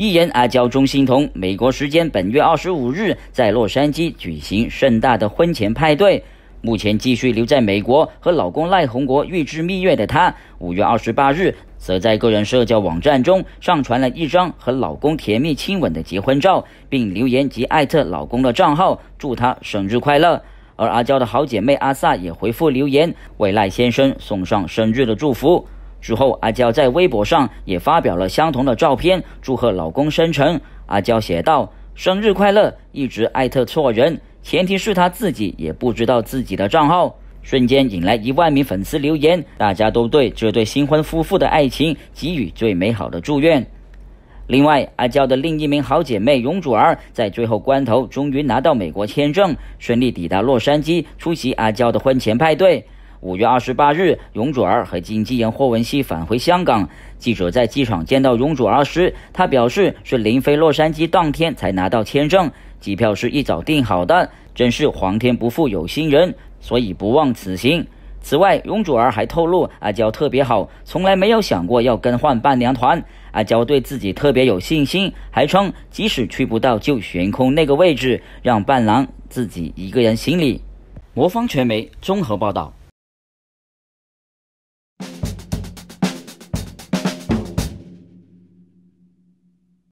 艺人阿娇钟欣桐，美国时间本月二十五日在洛杉矶举行盛大的婚前派对。目前继续留在美国和老公赖宏国预知蜜月的她，五月二十八日则在个人社交网站中上传了一张和老公甜蜜亲吻的结婚照，并留言及艾特老公的账号，祝他生日快乐。而阿娇的好姐妹阿 sa 也回复留言，为赖先生送上生日的祝福。之后，阿娇在微博上也发表了相同的照片，祝贺老公生辰。阿娇写道：“生日快乐！”一直艾特错人，前提是他自己也不知道自己的账号，瞬间引来一万名粉丝留言，大家都对这对新婚夫妇的爱情给予最美好的祝愿。另外，阿娇的另一名好姐妹容祖儿在最后关头终于拿到美国签证，顺利抵达洛杉矶，出席阿娇的婚前派对。五月二十八日，容祖儿和经纪人霍汶希返回香港。记者在机场见到容祖儿时，他表示是临飞洛杉矶当天才拿到签证，机票是一早订好的，真是皇天不负有心人，所以不忘此行。此外，容祖儿还透露，阿娇特别好，从来没有想过要更换伴娘团。阿娇对自己特别有信心，还称即使去不到就悬空那个位置，让伴郎自己一个人行礼。魔方传媒综合报道。